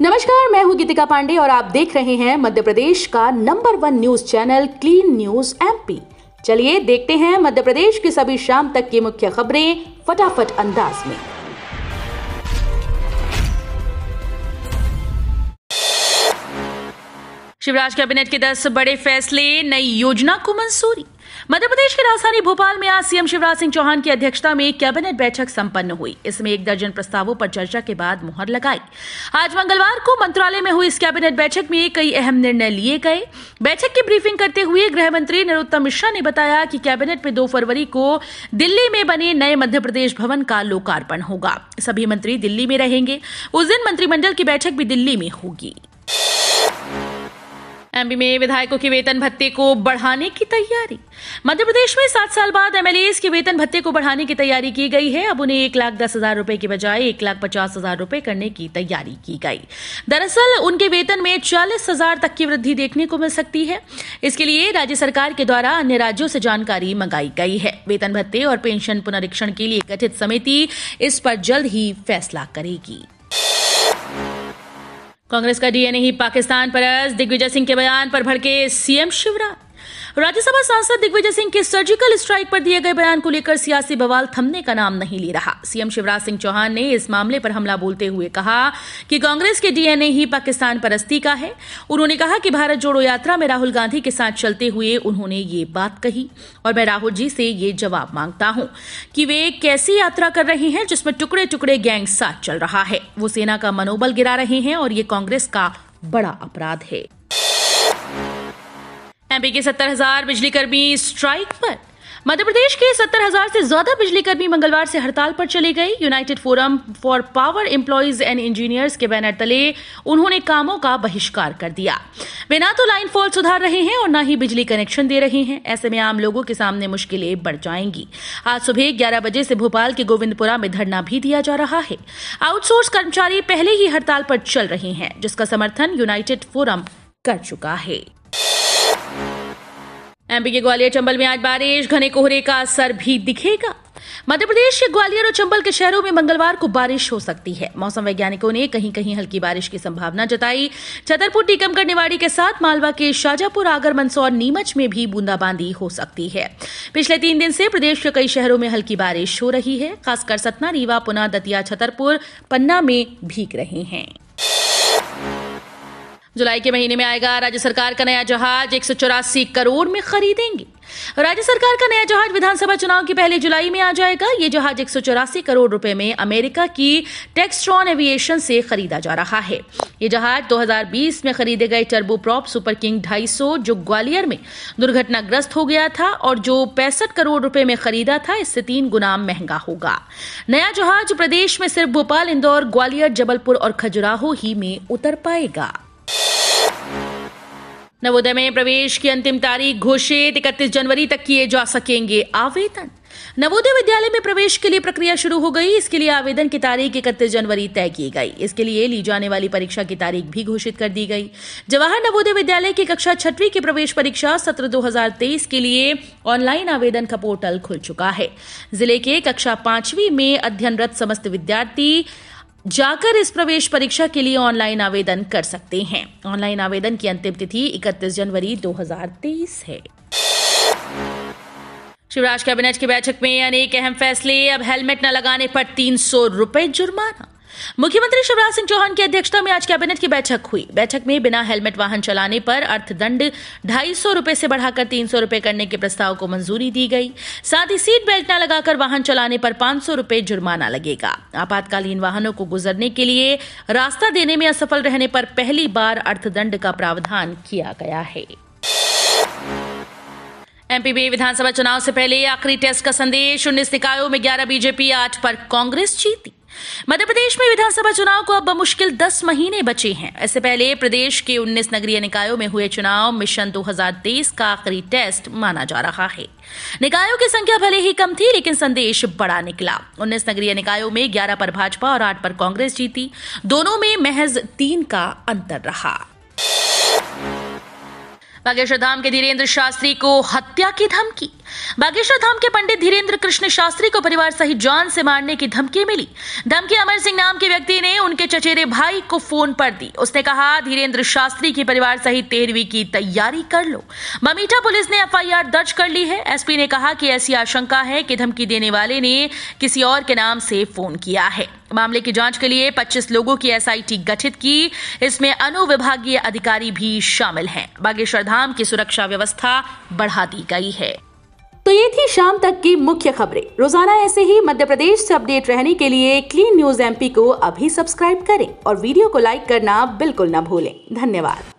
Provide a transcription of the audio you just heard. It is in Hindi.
नमस्कार मैं हूँ गीतिका पांडे और आप देख रहे हैं मध्य प्रदेश का number one news channel clean news MP चलिए देखते हैं मध्य प्रदेश की सभी शाम तक की मुख्य खबरें फटाफट अंदाज में शिवराज कैबिनेट के दस बड़े फैसले नई योजना को मंजूरी मध्य प्रदेश की राजधानी भोपाल में आज सीएम शिवराज सिंह चौहान की अध्यक्षता में कैबिनेट बैठक संपन्न हुई इसमें एक दर्जन प्रस्तावों पर चर्चा के बाद मुहर लगाई आज मंगलवार को मंत्रालय में हुई इस कैबिनेट बैठक में कई अहम निर्णय लिए गए बैठक की ब्रीफिंग करते हुए गृह मंत्री नरोत्तम मिश्रा ने बताया कि कैबिनेट में दो फरवरी को दिल्ली में बने नए मध्य प्रदेश भवन का लोकार्पण होगा सभी मंत्री दिल्ली में रहेंगे उस दिन मंत्रिमंडल की बैठक भी दिल्ली में होगी एमबी में विधायकों के वेतन भत्ते को बढ़ाने की तैयारी मध्य प्रदेश में सात साल बाद एमएलए के वेतन भत्ते को बढ़ाने की तैयारी की गई है अब उन्हें एक लाख दस हजार रूपए के बजाय एक लाख पचास हजार रूपए करने की तैयारी की गई दरअसल उनके वेतन में चालीस हजार तक की वृद्धि देखने को मिल सकती है इसके लिए राज्य सरकार के द्वारा अन्य राज्यों से जानकारी मंगाई गई है वेतन भत्ते और पेंशन पुनरीक्षण के लिए गठित समिति इस पर जल्द ही फैसला करेगी कांग्रेस का डीएनए ही पाकिस्तान परस दिग्विजय सिंह के बयान पर भड़के सीएम शिवराज राज्यसभा सांसद दिग्विजय सिंह के सर्जिकल स्ट्राइक पर दिए गए बयान को लेकर सियासी बवाल थमने का नाम नहीं ले रहा सीएम शिवराज सिंह चौहान ने इस मामले पर हमला बोलते हुए कहा कि कांग्रेस के डीएनए ही पाकिस्तान परस्ती का है उन्होंने कहा कि भारत जोड़ो यात्रा में राहुल गांधी के साथ चलते हुए उन्होंने ये बात कही और मैं राहुल जी से ये जवाब मांगता हूं कि वे कैसी यात्रा कर रहे हैं जिसमें टुकड़े टुकड़े गैंग साथ चल रहा है वो सेना का मनोबल गिरा रहे हैं और ये कांग्रेस का बड़ा अपराध है एमपी के सत्तर हजार बिजली कर्मी स्ट्राइक पर मध्य प्रदेश के सत्तर हजार से ज्यादा बिजली कर्मी मंगलवार से हड़ताल पर चले गए United Forum for Power Employees and Engineers के बैनर तले उन्होंने कामों का बहिष्कार कर दिया वे ना तो लाइन फॉल सुधार रहे हैं और ना ही बिजली कनेक्शन दे रहे हैं ऐसे में आम लोगों के सामने मुश्किलें बढ़ जाएंगी आज सुबह ग्यारह बजे से भोपाल के गोविंदपुरा में धरना भी दिया जा रहा है आउटसोर्स कर्मचारी पहले ही हड़ताल पर चल रहे हैं जिसका समर्थन यूनाइटेड फोरम कर चुका है एमपी के ग्वालियर चंबल में आज बारिश घने कोहरे का असर भी दिखेगा मध्य प्रदेश के ग्वालियर और चंबल के शहरों में मंगलवार को बारिश हो सकती है मौसम वैज्ञानिकों ने कहीं कहीं हल्की बारिश की संभावना जताई छतरपुर टीकमगढ़ निवाड़ी के साथ मालवा के शाजापुर आगर मंदसौर नीमच में भी बूंदाबांदी हो सकती है पिछले तीन दिन से प्रदेश के कई शहरों में हल्की बारिश हो रही है खासकर सतना रीवा पुना दतिया छतरपुर पन्ना में भीग रहे हैं जुलाई के महीने में आएगा राज्य सरकार का नया जहाज एक करोड़ में खरीदेंगे राज्य सरकार का नया जहाज विधानसभा चुनाव के पहले जुलाई में आ जाएगा ये जहाज एक करोड़ रुपए में अमेरिका की टेक्सट्रॉन एविएशन से खरीदा जा रहा है ये जहाज 2020 में खरीदे गए टर्बोप्रॉप सुपर किंग 250 जो ग्वालियर में दुर्घटनाग्रस्त हो गया था और जो पैंसठ करोड़ रुपए में खरीदा था इससे तीन गुना महंगा होगा नया जहाज प्रदेश में सिर्फ भोपाल इंदौर ग्वालियर जबलपुर और खजुराहो ही में उतर पाएगा नवोदय में प्रवेश की अंतिम तारीख घोषित इकतीस जनवरी तक किए जा सकेंगे आवेदन नवोदय विद्यालय में प्रवेश के लिए प्रक्रिया शुरू हो गई इसके लिए आवेदन की तारीख इकतीस जनवरी तय की गई इसके लिए ली जाने वाली परीक्षा की तारीख भी घोषित कर दी गई जवाहर नवोदय विद्यालय की कक्षा छठवीं की प्रवेश परीक्षा सत्र 2023 के लिए ऑनलाइन आवेदन का पोर्टल खुल चुका है जिले के कक्षा पांचवी में अध्ययनरत समस्त विद्यार्थी जाकर इस प्रवेश परीक्षा के लिए ऑनलाइन आवेदन कर सकते हैं ऑनलाइन आवेदन की अंतिम तिथि 31 जनवरी 2023 है शिवराज कैबिनेट की बैठक में अनेक अहम फैसले अब हेलमेट न लगाने पर तीन सौ रुपए जुर्माना मुख्यमंत्री शिवराज सिंह चौहान की अध्यक्षता में आज कैबिनेट की बैठक हुई बैठक में बिना हेलमेट वाहन चलाने पर अर्थदंड ढाई सौ रूपये से बढ़ाकर तीन सौ रूपये करने के प्रस्ताव को मंजूरी दी गई साथ ही सीट बेल्ट न लगाकर वाहन चलाने पर पांच सौ रूपये जुर्माना लगेगा आपातकालीन वाहनों को गुजरने के लिए रास्ता देने में असफल रहने पर पहली बार अर्थदंड का प्रावधान किया गया है एमपी में विधानसभा चुनाव से पहले आखिरी टेस्ट का संदेश उन्नीस निकायों में ग्यारह बीजेपी आठ पर कांग्रेस जीती मध्य प्रदेश में विधानसभा चुनाव को अब मुश्किल 10 महीने बचे हैं इससे पहले प्रदेश के 19 नगरीय निकायों में हुए चुनाव मिशन 2023 का आखिरी टेस्ट माना जा रहा है निकायों की संख्या भले ही कम थी लेकिन संदेश बड़ा निकला 19 नगरीय निकायों में 11 पर भाजपा और 8 पर कांग्रेस जीती दोनों में महज तीन का अंतर रहा बागेश्वर धाम के धीरेन्द्र शास्त्री को हत्या की धमकी बागेश्वर धाम के पंडित धीरेन्द्र कृष्ण शास्त्री को परिवार सहित जान से मारने की धमकी मिली धमकी अमर सिंह नाम के व्यक्ति ने उनके चचेरे भाई को फोन पर दी उसने कहा धीरेन्द्र शास्त्री के परिवार सहित तेरहवीं की तैयारी कर लो ममीठा पुलिस ने एफ दर्ज कर ली है एसपी ने कहा कि ऐसी आशंका है कि धमकी देने वाले ने किसी और के नाम से फोन किया है मामले की जांच के लिए 25 लोगों की एसआईटी गठित की इसमें अनुविभागीय अधिकारी भी शामिल हैं बागेश्वर धाम की सुरक्षा व्यवस्था बढ़ा दी गई है तो ये थी शाम तक की मुख्य खबरें रोजाना ऐसे ही मध्य प्रदेश से अपडेट रहने के लिए क्लीन न्यूज एमपी को अभी सब्सक्राइब करें और वीडियो को लाइक करना बिल्कुल न भूलें धन्यवाद